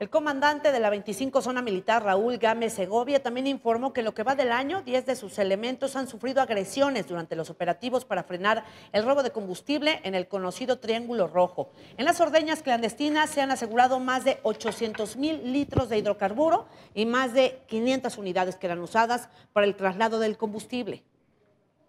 El comandante de la 25 Zona Militar, Raúl Gámez Segovia, también informó que en lo que va del año, 10 de sus elementos han sufrido agresiones durante los operativos para frenar el robo de combustible en el conocido Triángulo Rojo. En las ordeñas clandestinas se han asegurado más de 800 mil litros de hidrocarburo y más de 500 unidades que eran usadas para el traslado del combustible.